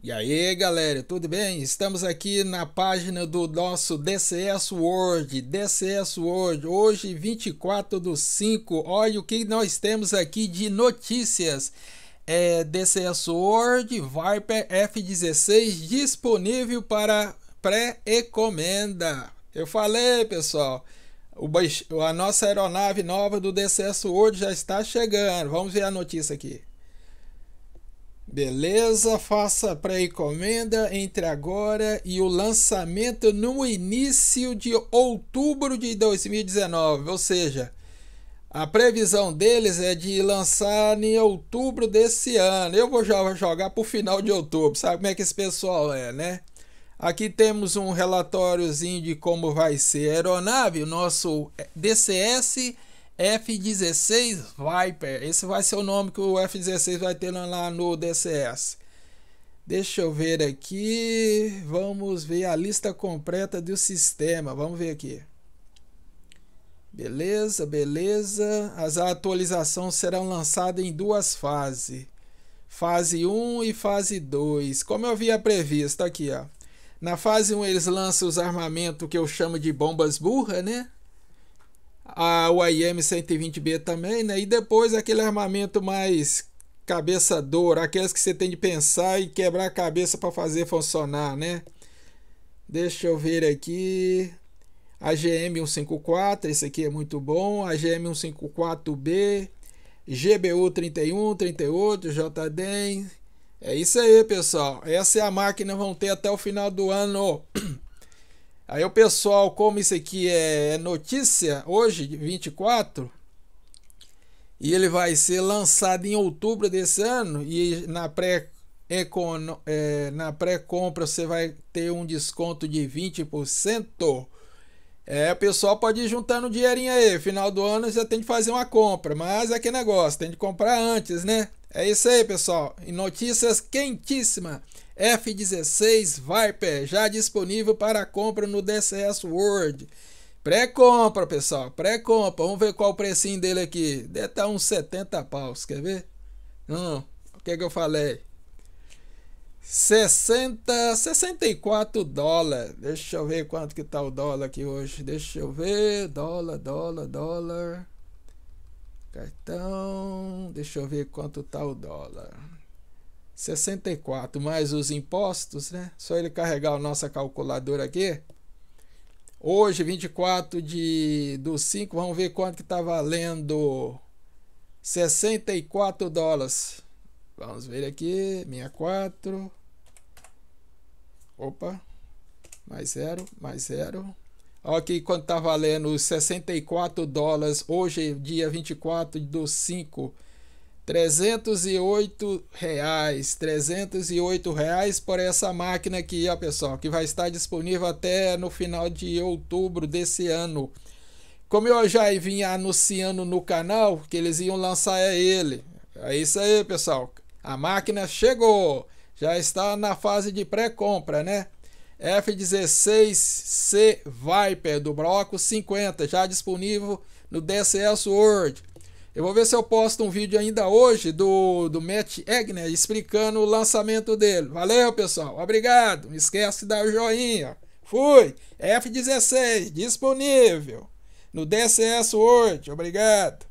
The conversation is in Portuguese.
E aí galera, tudo bem? Estamos aqui na página do nosso DCS World, DCS World, hoje 24 do 5. Olha o que nós temos aqui de notícias. É DCS World Viper F16 disponível para pré-encomenda. Eu falei, pessoal, a nossa aeronave nova do DCS World já está chegando. Vamos ver a notícia aqui. Beleza, faça pré-encomenda entre agora e o lançamento no início de outubro de 2019, ou seja, a previsão deles é de lançar em outubro desse ano. Eu vou jogar para o final de outubro, sabe como é que esse pessoal é, né? Aqui temos um relatóriozinho de como vai ser a aeronave, o nosso DCS F-16 Viper. Esse vai ser o nome que o F-16 vai ter lá no DCS. Deixa eu ver aqui. Vamos ver a lista completa do sistema. Vamos ver aqui. Beleza, beleza. As atualizações serão lançadas em duas fases. Fase 1 e fase 2. Como eu havia previsto aqui, ó. Na fase 1 eles lançam os armamentos que eu chamo de bombas burra, né? a UIM-120B também, né? E depois aquele armamento mais cabeça dura, aqueles que você tem de pensar e quebrar a cabeça para fazer funcionar, né? Deixa eu ver aqui. A GM154, esse aqui é muito bom. A GM154B, GBU31, 38, JDEM. É isso aí, pessoal. Essa é a máquina, vão ter até o final do ano. Aí o pessoal, como isso aqui é, é notícia hoje, 24, e ele vai ser lançado em outubro desse ano, e na pré é, é na pré-compra você vai ter um desconto de 20%. É, o pessoal pode ir juntando um dinheirinho aí. Final do ano você tem que fazer uma compra. Mas é que negócio, tem de comprar antes, né? É isso aí, pessoal. E notícias quentíssimas. F-16 Viper já disponível para compra no DCS World. Pré-compra, pessoal. Pré-compra. Vamos ver qual o precinho dele aqui. Deve estar tá uns 70 paus. Quer ver? Não. O que, é que eu falei? 60, 64 dólares. Deixa eu ver quanto que tá o dólar aqui hoje. Deixa eu ver. Dólar, dólar, dólar. Cartão. Deixa eu ver quanto tá o dólar. 64 mais os impostos, né? Só ele carregar a nossa calculadora aqui. Hoje, 24 de, do 5, vamos ver quanto que tá valendo. 64 dólares. Vamos ver aqui, 64. Opa. Mais zero, mais zero. Ok, quanto está valendo? 64 dólares. Hoje, dia 24 do 5. 308 reais. 308 reais por essa máquina aqui, ó, pessoal. Que vai estar disponível até no final de outubro desse ano. Como eu já vinha anunciando no canal que eles iam lançar é ele. É isso aí, pessoal. A máquina chegou já está na fase de pré-compra, né? F-16C Viper do bloco 50, já disponível no DCS World. Eu vou ver se eu posto um vídeo ainda hoje do, do Matt Egner explicando o lançamento dele. Valeu, pessoal. Obrigado. Não esquece de dar o joinha. Fui. F-16 disponível no DCS World. Obrigado.